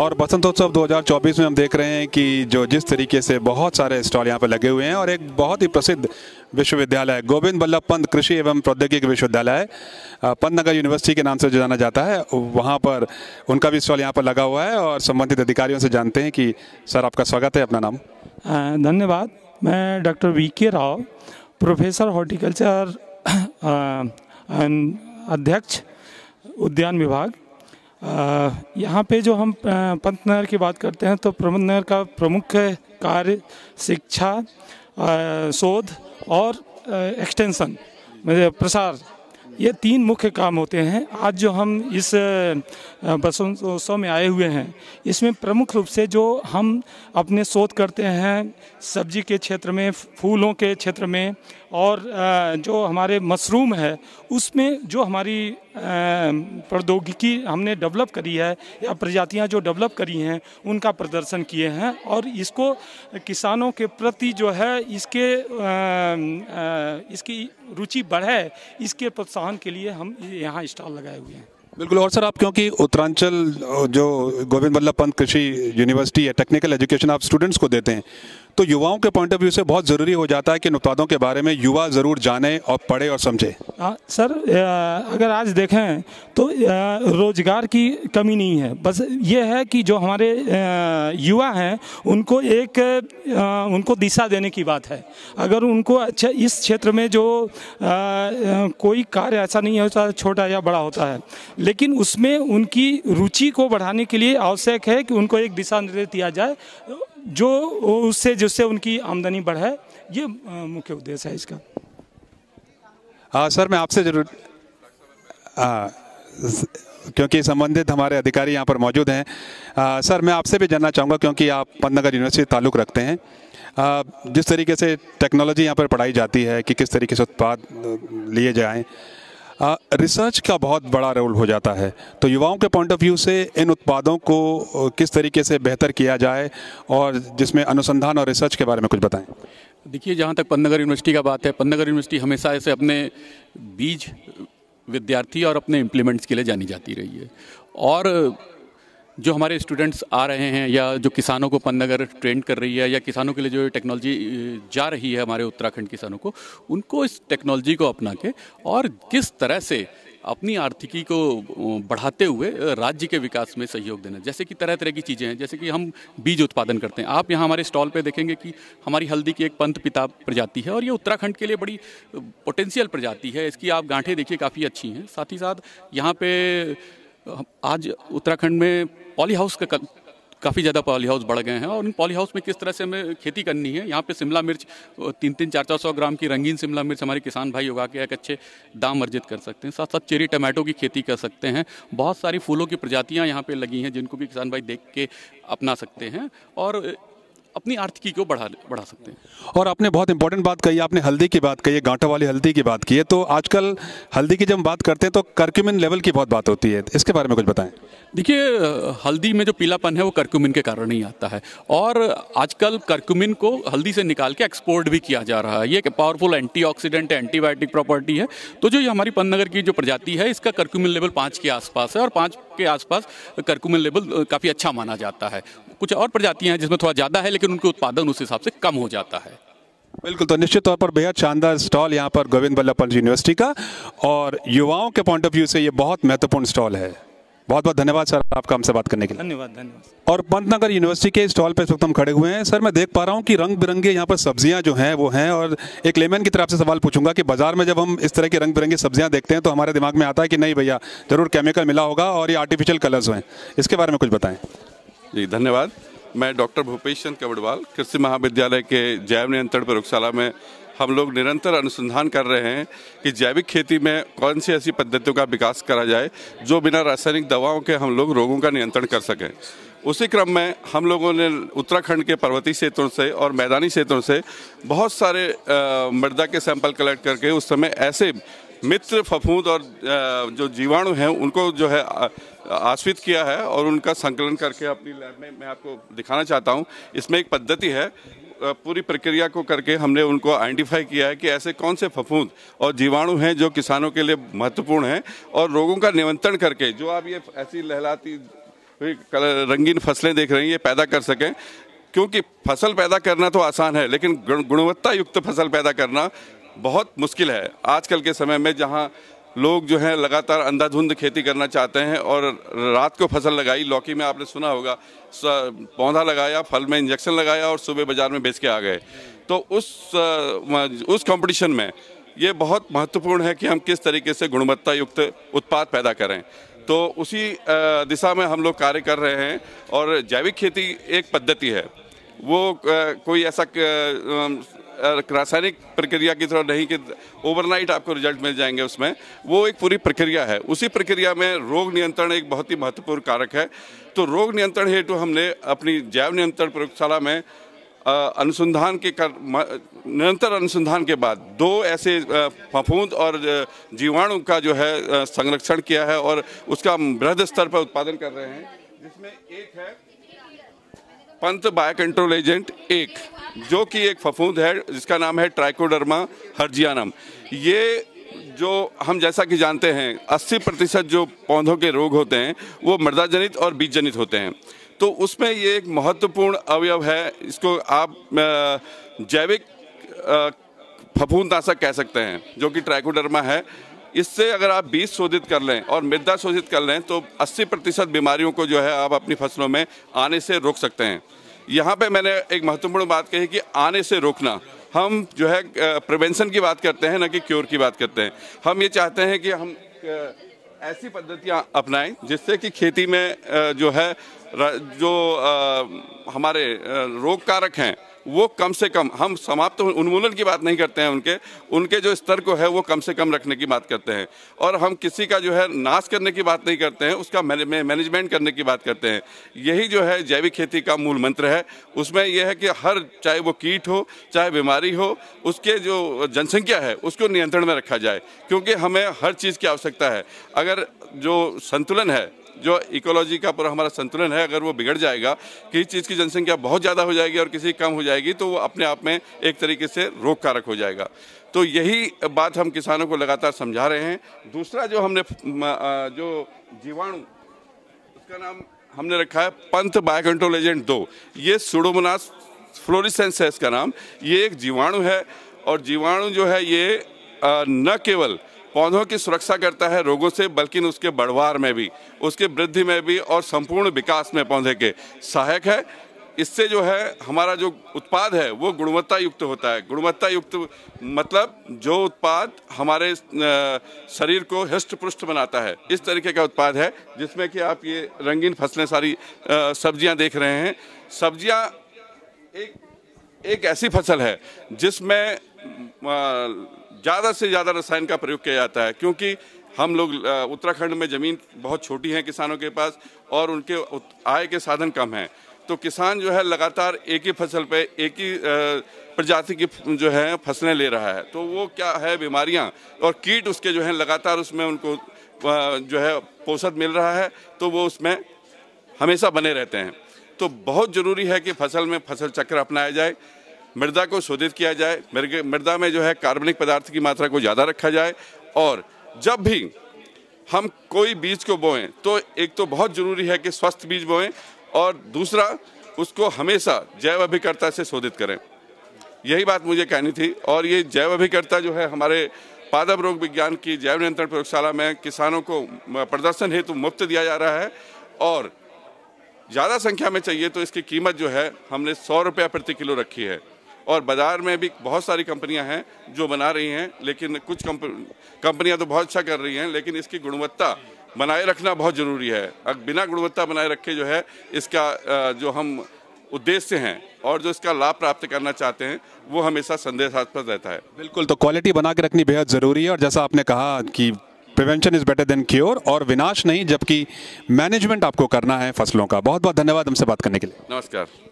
और बसंतोत्सव 2024 में हम देख रहे हैं कि जो जिस तरीके से बहुत सारे स्टॉल यहाँ पर लगे हुए हैं और एक बहुत ही प्रसिद्ध विश्वविद्यालय गोविंद वल्लभ पंत कृषि एवं प्रौद्योगिक विश्वविद्यालय पंत नगर यूनिवर्सिटी के नाम से जो जाना जाता है वहाँ पर उनका भी स्टॉल यहाँ पर लगा हुआ है और संबंधित अधिकारियों से जानते हैं कि सर आपका स्वागत है अपना नाम धन्यवाद मैं डॉक्टर वी के राव प्रोफेसर हॉर्टिकल्चर अध्यक्ष उद्यान विभाग यहाँ पे जो हम पंत नगर की बात करते हैं तो प्रबंध नगर का प्रमुख कार्य शिक्षा शोध और एक्सटेंशन प्रसार ये तीन मुख्य काम होते हैं आज जो हम इस बसंतोत्सव में आए हुए हैं इसमें प्रमुख रूप से जो हम अपने शोध करते हैं सब्जी के क्षेत्र में फूलों के क्षेत्र में और जो हमारे मशरूम है उसमें जो हमारी प्रौद्योगिकी हमने डेवलप करी है या प्रजातियां जो डेवलप करी हैं उनका प्रदर्शन किए हैं और इसको किसानों के प्रति जो है इसके इसकी रुचि बढ़े इसके प्रोत्साहन के लिए हम यहाँ स्टॉल लगाए हुए हैं बिल्कुल और सर आप क्योंकि उत्तरांचल जो गोविंद वल्लभ पंत कृषि यूनिवर्सिटी है टेक्निकल एजुकेशन आप स्टूडेंट्स को देते हैं तो युवाओं के पॉइंट ऑफ व्यू से बहुत ज़रूरी हो जाता है कि इन उत्पादों के बारे में युवा ज़रूर जाने और पढ़े और समझे आ, सर अगर आज देखें तो रोजगार की कमी नहीं है बस ये है कि जो हमारे युवा हैं उनको एक उनको दिशा देने की बात है अगर उनको अच्छा इस क्षेत्र में जो कोई कार्य ऐसा नहीं होता छोटा या बड़ा होता है लेकिन उसमें उनकी रुचि को बढ़ाने के लिए आवश्यक है कि उनको एक दिशा निर्देश दिया जाए जो उससे जिससे उनकी आमदनी बढ़े ये मुख्य उद्देश्य है इसका आ, सर मैं आपसे जरूर आ, क्योंकि संबंधित हमारे अधिकारी यहाँ पर मौजूद हैं आ, सर मैं आपसे भी जानना चाहूँगा क्योंकि आप पंतनगर यूनिवर्सिटी ताल्लुक़ रखते हैं आ, जिस तरीके से टेक्नोलॉजी यहाँ पर पढ़ाई जाती है कि किस तरीके से उत्पाद लिए जाएँ रिसर्च का बहुत बड़ा रोल हो जाता है तो युवाओं के पॉइंट ऑफ व्यू से इन उत्पादों को किस तरीके से बेहतर किया जाए और जिसमें अनुसंधान और रिसर्च के बारे में कुछ बताएं देखिए जहाँ तक पन्नगर यूनिवर्सिटी का बात है पन्नगर यूनिवर्सिटी हमेशा ऐसे अपने बीज विद्यार्थी और अपने इम्प्लीमेंट्स के लिए जानी जाती रही है और जो हमारे स्टूडेंट्स आ रहे हैं या जो किसानों को पन्नगर ट्रेंड कर रही है या किसानों के लिए जो टेक्नोलॉजी जा रही है हमारे उत्तराखंड किसानों को उनको इस टेक्नोलॉजी को अपना के और किस तरह से अपनी आर्थिकी को बढ़ाते हुए राज्य के विकास में सहयोग देना जैसे कि तरह तरह की चीज़ें हैं जैसे कि हम बीज उत्पादन करते हैं आप यहाँ हमारे स्टॉल पे देखेंगे कि हमारी हल्दी की एक पंत पिता प्रजाति है और ये उत्तराखंड के लिए बड़ी पोटेंशियल प्रजाति है इसकी आप गांठें देखिए काफ़ी अच्छी हैं साथ ही साथ यहाँ पे आज उत्तराखंड में पॉली हाउस का काफ़ी ज़्यादा पॉली हाउस बढ़ गए हैं और उन पॉली हाउस में किस तरह से हमें खेती करनी है यहाँ पे शिमला मिर्च तीन तीन चार चार सौ ग्राम की रंगीन शिमला मिर्च हमारे किसान भाई उगा के एक अच्छे दाम अर्जित कर सकते हैं साथ साथ चेरी टमाटो की खेती कर सकते हैं बहुत सारी फूलों की प्रजातियाँ यहाँ पर लगी हैं जिनको भी किसान भाई देख के अपना सकते हैं और अपनी आर्थिकी को बढ़ा बढ़ा सकते हैं और आपने बहुत इंपॉर्टेंट बात कही आपने हल्दी की बात कही है गांठों वाली हल्दी की बात की है तो आजकल हल्दी की जब बात करते हैं तो करक्यूमिन लेवल की बहुत बात होती है इसके बारे में कुछ बताएं देखिए हल्दी में जो पीलापन है वो करक्यूमिन के कारण ही आता है और आजकल करक्यूमिन को हल्दी से निकाल के एक्सपोर्ट भी किया जा रहा है ये एक पावरफुल एंटीऑक्सीडेंट एंटीबायोटिक प्रॉपर्टी है तो जो ये हमारी पन्नगर की जो प्रजाति है इसका करक्यूमिन लेवल पाँच के आसपास है और पाँच के आसपास करक्यूमिन लेवल काफ़ी अच्छा माना जाता है कुछ और प्रजातियाँ हैं जिसमें थोड़ा ज़्यादा है लेकिन उनके उत्पादन उस हिसाब से कम हो जाता है बिल्कुल तो निश्चित तौर पर बेहद शानदार स्टॉल यहाँ पर गोविंद बल्लभ पंत यूनिवर्सिटी का और युवाओं के पॉइंट ऑफ व्यू से ये बहुत महत्वपूर्ण स्टॉल है बहुत बहुत धन्यवाद सर आपका हमसे बात करने के लिए धन्यवाद धन्यवाद और पंतनगर यूनिवर्सिटी के स्टॉल पर इस वक्त हम खड़े हुए हैं सर मैं देख पा रहा हूँ कि रंग बिरंगे यहाँ पर सब्जियाँ जो हैं वो हैं और एक लेमन की तरफ से सवाल पूछूंगा कि बाजार में जब हम इस तरह की रंग बिरंगी सब्जियाँ देखते हैं तो हमारे दिमाग में आता है कि नहीं भैया ज़रूर केमिकल मिला होगा और ये आर्टिफिशियल कलर्स हैं इसके बारे में कुछ बताएँ जी धन्यवाद मैं डॉक्टर भूपेश चंद कवड़वाल कृषि महाविद्यालय के जैव नियंत्रण प्रयोगशाला में हम लोग निरंतर अनुसंधान कर रहे हैं कि जैविक खेती में कौन सी ऐसी पद्धतियों का विकास करा जाए जो बिना रासायनिक दवाओं के हम लोग रोगों का नियंत्रण कर सकें उसी क्रम में हम लोगों ने उत्तराखंड के पर्वतीय क्षेत्रों से और मैदानी क्षेत्रों से बहुत सारे मृदा के सैंपल कलेक्ट करके उस समय ऐसे मित्र फफूंद और जो जीवाणु हैं उनको जो है आश्रित किया है और उनका संकलन करके अपनी लैब में मैं आपको दिखाना चाहता हूँ इसमें एक पद्धति है पूरी प्रक्रिया को करके हमने उनको आइडेंटिफाई किया है कि ऐसे कौन से फफूंद और जीवाणु हैं जो किसानों के लिए महत्वपूर्ण हैं और रोगों का निमंत्रण करके जो आप ये ऐसी लहलाती रंगीन फसलें देख रहे हैं ये पैदा कर सकें क्योंकि फसल पैदा करना तो आसान है लेकिन गुणवत्ता युक्त फसल पैदा करना बहुत मुश्किल है आजकल के समय में जहाँ लोग जो है लगातार अंधाधुंध खेती करना चाहते हैं और रात को फसल लगाई लौकी में आपने सुना होगा पौधा लगाया फल में इंजेक्शन लगाया और सुबह बाज़ार में बेच के आ गए तो उस उस कंपटीशन में ये बहुत महत्वपूर्ण है कि हम किस तरीके से गुणवत्ता युक्त उत्पाद पैदा करें तो उसी दिशा में हम लोग कार्य कर रहे हैं और जैविक खेती एक पद्धति है वो कोई ऐसा रासायनिक प्रक्रिया की तरह नहीं कि ओवरनाइट आपको रिजल्ट मिल जाएंगे उसमें वो एक पूरी प्रक्रिया है उसी प्रक्रिया में रोग नियंत्रण एक बहुत ही महत्वपूर्ण कारक है तो रोग नियंत्रण हेतु हमने अपनी जैव नियंत्रण प्रयोगशाला में अनुसंधान के कर निरंतर अनुसंधान के बाद दो ऐसे फफूंद और जीवाणु का जो है संरक्षण किया है और उसका बृहद स्तर पर उत्पादन कर रहे हैं जिसमें एक है पंत बायो कंट्रोल एजेंट एक जो कि एक फफूंद है जिसका नाम है ट्राइकोडर्मा हर्जियानम ये जो हम जैसा कि जानते हैं 80 प्रतिशत जो पौधों के रोग होते हैं वो मृदा जनित और बीज जनित होते हैं तो उसमें ये एक महत्वपूर्ण अवयव है इसको आप जैविक फफूंदनाशक कह सकते हैं जो कि ट्राइकोडर्मा है इससे अगर आप बीज शोधित कर लें और मृदा शोधित कर लें तो 80 प्रतिशत बीमारियों को जो है आप अपनी फसलों में आने से रोक सकते हैं यहाँ पे मैंने एक महत्वपूर्ण बात कही कि आने से रोकना हम जो है प्रिवेंशन की बात करते हैं ना कि क्योर की बात करते हैं हम ये चाहते हैं कि हम ऐसी पद्धतियाँ अपनाएं जिससे कि खेती में जो है जो हमारे रोग कारक हैं वो कम से कम हम समाप्त तो उन्मूलन की बात नहीं करते हैं उनके उनके जो स्तर को है वो कम से कम रखने की बात करते हैं और हम किसी का जो है नाश करने की बात नहीं करते हैं उसका मैनेजमेंट करने की बात करते हैं यही जो है जैविक खेती का मूल मंत्र है उसमें यह है कि हर चाहे वो कीट हो चाहे बीमारी हो उसके जो जनसंख्या है उसको नियंत्रण में रखा जाए क्योंकि हमें हर चीज़ की आवश्यकता है अगर जो संतुलन है जो इकोलॉजी का पूरा हमारा संतुलन है अगर वो बिगड़ जाएगा किसी चीज़ की जनसंख्या बहुत ज़्यादा हो जाएगी और किसी कम हो जाएगी तो वो अपने आप में एक तरीके से रोग कारक हो जाएगा तो यही बात हम किसानों को लगातार समझा रहे हैं दूसरा जो हमने जो जीवाणु उसका नाम हमने रखा है पंथ बायो कंट्रोल एजेंट दो ये सुडोमनास फ्लोरिसेंस है इसका नाम ये एक जीवाणु है और जीवाणु जो है ये न केवल पौधों की सुरक्षा करता है रोगों से बल्कि उसके बढ़वार में भी उसके वृद्धि में भी और संपूर्ण विकास में पौधे के सहायक है इससे जो है हमारा जो उत्पाद है वो गुणवत्ता युक्त होता है गुणवत्ता युक्त मतलब जो उत्पाद हमारे शरीर को हृष्ट पुष्ट बनाता है इस तरीके का उत्पाद है जिसमें कि आप ये रंगीन फसलें सारी सब्जियां देख रहे हैं सब्जियां एक एक ऐसी फसल है जिसमें ज़्यादा से ज़्यादा रसायन का प्रयोग किया जाता है क्योंकि हम लोग उत्तराखंड में ज़मीन बहुत छोटी है किसानों के पास और उनके आय के साधन कम हैं तो किसान जो है लगातार एक ही फसल पे एक ही प्रजाति की जो है फसलें ले रहा है तो वो क्या है बीमारियां और कीट उसके जो है लगातार उसमें उनको जो है पोषण मिल रहा है तो वो उसमें हमेशा बने रहते हैं तो बहुत ज़रूरी है कि फसल में फसल चक्र अपनाया जाए मृदा को शोधित किया जाए मृदा में जो है कार्बनिक पदार्थ की मात्रा को ज़्यादा रखा जाए और जब भी हम कोई बीज को बोएं तो एक तो बहुत ज़रूरी है कि स्वस्थ बीज बोएं और दूसरा उसको हमेशा जैव अभिकर्ता से शोधित करें यही बात मुझे कहनी थी और ये जैव अभिकर्ता जो है हमारे पादप रोग विज्ञान की जैव नियंत्रण प्रयोगशाला में किसानों को प्रदर्शन हेतु मुफ्त दिया जा रहा है और ज़्यादा संख्या में चाहिए तो इसकी कीमत जो है हमने सौ रुपया प्रति किलो रखी है और बाज़ार में भी बहुत सारी कंपनियां हैं जो बना रही हैं लेकिन कुछ कंपनियां तो बहुत अच्छा कर रही हैं लेकिन इसकी गुणवत्ता बनाए रखना बहुत ज़रूरी है अब बिना गुणवत्ता बनाए रखे जो है इसका जो हम उद्देश्य हैं और जो इसका लाभ प्राप्त करना चाहते हैं वो हमेशा संदेशात्मक रहता है बिल्कुल तो क्वालिटी बना के रखनी बेहद ज़रूरी है और जैसा आपने कहा कि prevention is better than cure और विनाश नहीं जबकि मैनेजमेंट आपको करना है फसलों का बहुत बहुत धन्यवाद हमसे बात करने के लिए नमस्कार